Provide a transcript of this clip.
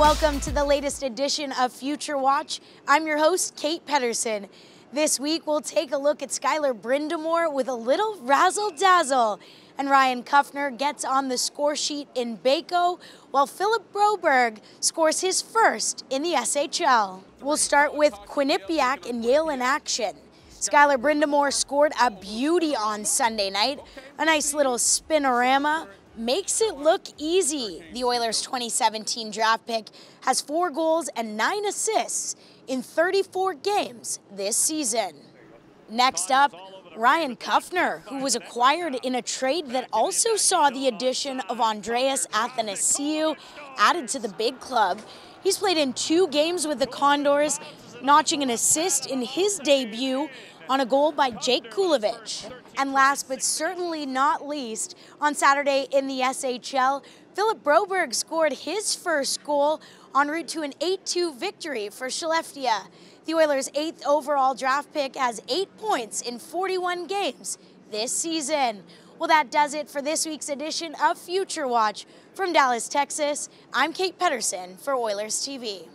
Welcome to the latest edition of Future Watch. I'm your host, Kate Pedersen. This week, we'll take a look at Skylar Brindamore with a little razzle dazzle. And Ryan Kuffner gets on the score sheet in Baco, while Philip Broberg scores his first in the SHL. We'll start with Quinnipiac and Yale in action. Skylar Brindamore scored a beauty on Sunday night, a nice little spinorama makes it look easy. The Oilers 2017 draft pick has four goals and nine assists in 34 games this season. Next up, Ryan Kufner, who was acquired in a trade that also saw the addition of Andreas Athanasiou added to the big club. He's played in two games with the Condors, notching an assist in his debut on a goal by Jake Kulevich. And last but certainly not least, on Saturday in the SHL, Philip Broberg scored his first goal en route to an 8-2 victory for Shelleftia. The Oilers' eighth overall draft pick has eight points in 41 games this season. Well, that does it for this week's edition of Future Watch. From Dallas, Texas, I'm Kate Pedersen for Oilers TV.